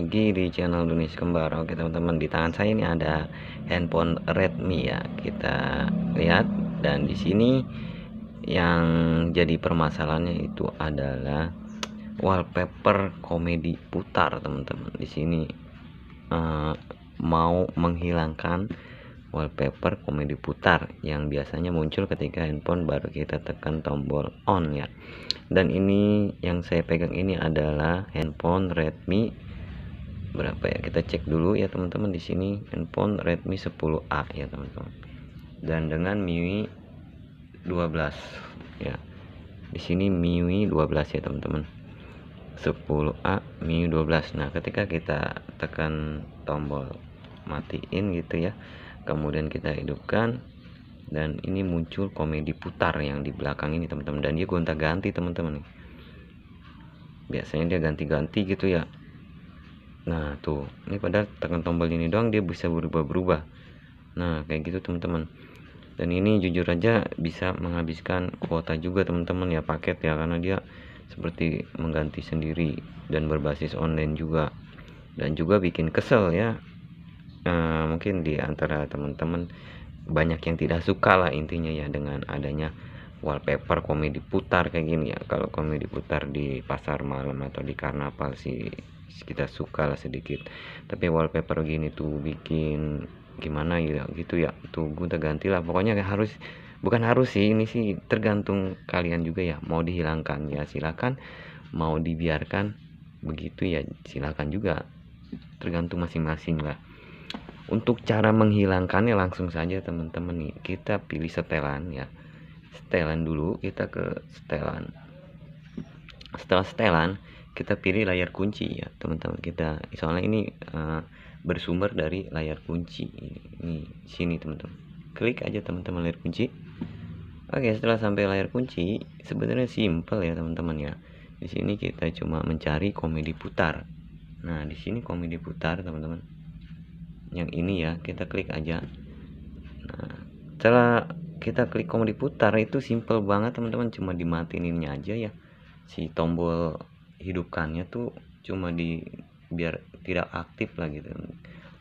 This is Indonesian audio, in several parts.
lagi di channel Indonesia Kembar Oke teman-teman di tangan saya ini ada handphone Redmi ya kita lihat dan di sini yang jadi permasalahannya itu adalah wallpaper komedi putar teman-teman di sini uh, mau menghilangkan wallpaper komedi putar yang biasanya muncul ketika handphone baru kita tekan tombol on ya dan ini yang saya pegang ini adalah handphone Redmi berapa ya kita cek dulu ya teman-teman di sini handphone Redmi 10A ya teman-teman dan dengan MIUI 12 ya di sini MIUI 12 ya teman-teman 10A MIUI 12 nah ketika kita tekan tombol matiin gitu ya kemudian kita hidupkan dan ini muncul komedi putar yang di belakang ini teman-teman dan dia gonta-ganti teman-teman biasanya dia ganti-ganti gitu ya nah tuh ini padahal tekan tombol ini doang dia bisa berubah-berubah nah kayak gitu teman-teman dan ini jujur aja bisa menghabiskan kuota juga teman-teman ya paket ya karena dia seperti mengganti sendiri dan berbasis online juga dan juga bikin kesel ya e, mungkin di antara teman-teman banyak yang tidak suka lah intinya ya dengan adanya wallpaper komedi putar kayak gini ya kalau komedi putar di pasar malam atau di karnaval sih kita suka lah sedikit tapi wallpaper gini tuh bikin gimana ya gitu ya tuh gue ganti lah pokoknya harus bukan harus sih ini sih tergantung kalian juga ya mau dihilangkan ya silakan mau dibiarkan begitu ya silakan juga tergantung masing-masing lah untuk cara menghilangkannya langsung saja teman-teman nih kita pilih setelan ya setelan dulu kita ke setelan setelah setelan kita pilih layar kunci ya teman-teman kita soalnya ini uh, bersumber dari layar kunci ini, sini teman-teman klik aja teman-teman layar kunci oke setelah sampai layar kunci sebenarnya simple ya teman-teman ya di sini kita cuma mencari komedi putar nah di sini komedi putar teman-teman yang ini ya kita klik aja nah setelah kita klik komedi putar itu simple banget teman-teman cuma ini aja ya si tombol hidupkannya tuh cuma di biar tidak aktif lah gitu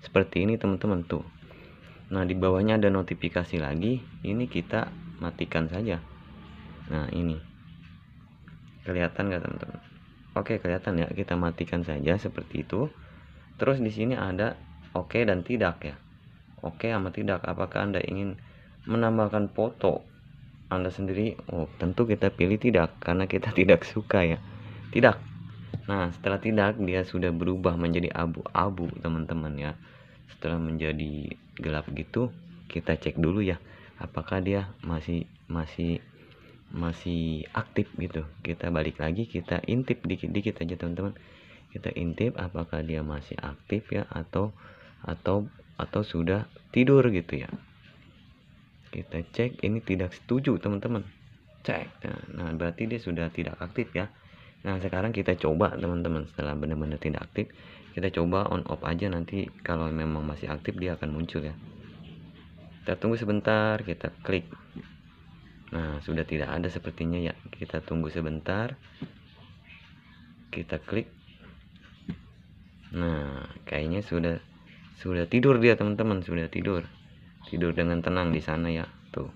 seperti ini teman-teman tuh nah di bawahnya ada notifikasi lagi ini kita matikan saja nah ini kelihatan gak teman-teman oke kelihatan ya kita matikan saja seperti itu terus di sini ada oke okay dan tidak ya oke okay sama tidak apakah anda ingin menambahkan foto anda sendiri oh tentu kita pilih tidak karena kita tidak suka ya tidak Nah, setelah tidak dia sudah berubah menjadi abu-abu, teman-teman ya. Setelah menjadi gelap gitu, kita cek dulu ya apakah dia masih masih masih aktif gitu. Kita balik lagi, kita intip dikit-dikit aja, teman-teman. Kita intip apakah dia masih aktif ya atau atau atau sudah tidur gitu ya. Kita cek ini tidak setuju, teman-teman. Cek. Nah, berarti dia sudah tidak aktif ya nah sekarang kita coba teman-teman setelah benar-benar tidak aktif kita coba on off aja nanti kalau memang masih aktif dia akan muncul ya kita tunggu sebentar kita klik nah sudah tidak ada sepertinya ya kita tunggu sebentar kita klik nah kayaknya sudah sudah tidur dia teman-teman sudah tidur tidur dengan tenang di sana ya tuh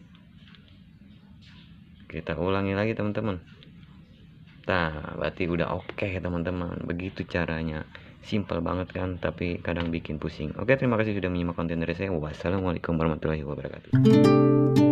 kita ulangi lagi teman-teman Nah, berarti udah oke okay, teman-teman. Begitu caranya. Simple banget kan, tapi kadang bikin pusing. Oke, terima kasih sudah menyimak konten dari saya. Wassalamualaikum warahmatullahi wabarakatuh.